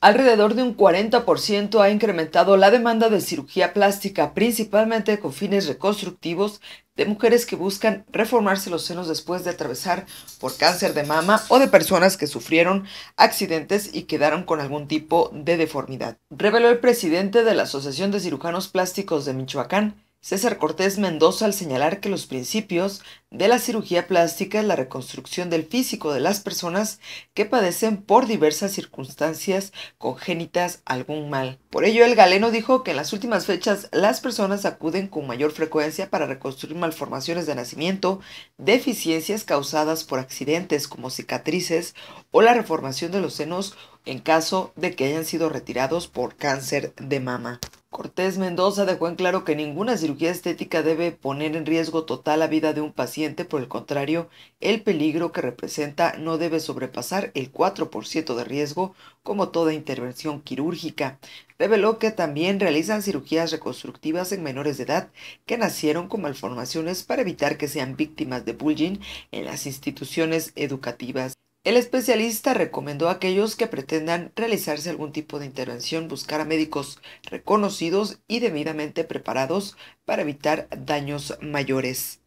alrededor de un 40% ha incrementado la demanda de cirugía plástica, principalmente con fines reconstructivos, de mujeres que buscan reformarse los senos después de atravesar por cáncer de mama o de personas que sufrieron accidentes y quedaron con algún tipo de deformidad. Reveló el presidente de la Asociación de Cirujanos Plásticos de Michoacán, César Cortés Mendoza al señalar que los principios de la cirugía plástica es la reconstrucción del físico de las personas que padecen por diversas circunstancias congénitas algún mal. Por ello, el galeno dijo que en las últimas fechas las personas acuden con mayor frecuencia para reconstruir malformaciones de nacimiento, deficiencias causadas por accidentes como cicatrices o la reformación de los senos en caso de que hayan sido retirados por cáncer de mama. Cortés Mendoza dejó en claro que ninguna cirugía estética debe poner en riesgo total la vida de un paciente, por el contrario, el peligro que representa no debe sobrepasar el 4% de riesgo como toda intervención quirúrgica. Reveló que también realizan cirugías reconstructivas en menores de edad que nacieron con malformaciones para evitar que sean víctimas de bullying en las instituciones educativas. El especialista recomendó a aquellos que pretendan realizarse algún tipo de intervención buscar a médicos reconocidos y debidamente preparados para evitar daños mayores.